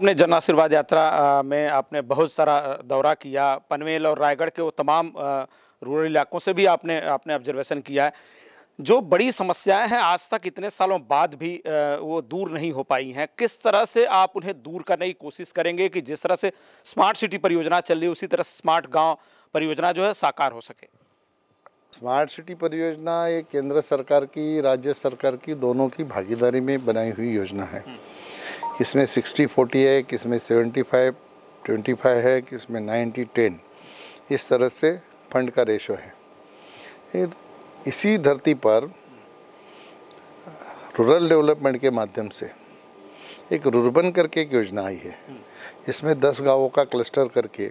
अपने जन आशीर्वाद यात्रा में आपने बहुत सारा दौरा किया पनवेल और रायगढ़ के वो तमाम रूरल इलाकों से भी आपने आपने ऑब्जर्वेशन किया है जो बड़ी समस्याएं हैं आज तक इतने सालों बाद भी वो दूर नहीं हो पाई हैं किस तरह से आप उन्हें दूर करने की कोशिश करेंगे कि जिस तरह से स्मार्ट सिटी परियोजना चल रही है उसी तरह स्मार्ट गाँव परियोजना जो है साकार हो सके स्मार्ट सिटी परियोजना ये केंद्र सरकार की राज्य सरकार की दोनों की भागीदारी में बनाई हुई योजना है हम्म। किसमें सिक्सटी फोर्टी है किसमें सेवेंटी फाइव ट्वेंटी फाइव है किसमें नाइन्टी टेन इस तरह से फंड का रेशो है इसी धरती पर रूरल डेवलपमेंट के माध्यम से एक रूरबन करके एक योजना आई है इसमें दस गांवों का क्लस्टर करके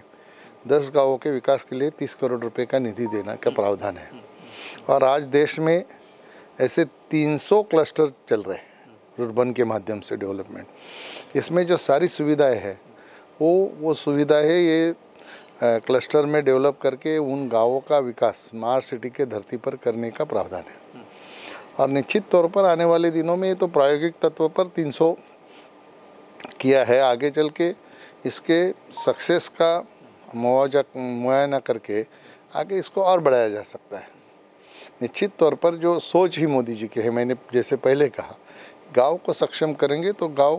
दस गांवों के विकास के लिए तीस करोड़ रुपए का निधि देना का प्रावधान है और आज देश में ऐसे 300 क्लस्टर चल रहे हैं रुर्बन के माध्यम से डेवलपमेंट इसमें जो सारी सुविधाएं है वो वो है ये क्लस्टर में डेवलप करके उन गांवों का विकास स्मार्ट सिटी के धरती पर करने का प्रावधान है और निश्चित तौर पर आने वाले दिनों में ये तो प्रायोगिक तत्व पर 300 किया है आगे चल के इसके सक्सेस का मुआवजा मुआयना करके आगे इसको और बढ़ाया जा सकता है निश्चित तौर पर जो सोच ही मोदी जी की है मैंने जैसे पहले कहा गांव को सक्षम करेंगे तो गांव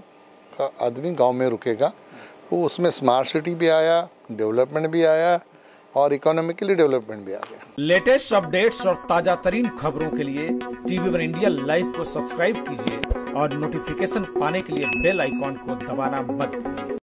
का आदमी गांव में रुकेगा तो उसमें स्मार्ट सिटी भी आया डेवलपमेंट भी आया और इकोनॉमिकली डेवलपमेंट भी आ गया लेटेस्ट अपडेट्स और ताजा तरीन खबरों के लिए टीवी वन इंडिया लाइव को सब्सक्राइब कीजिए और नोटिफिकेशन पाने के लिए बेल आइकॉन को दबाना मत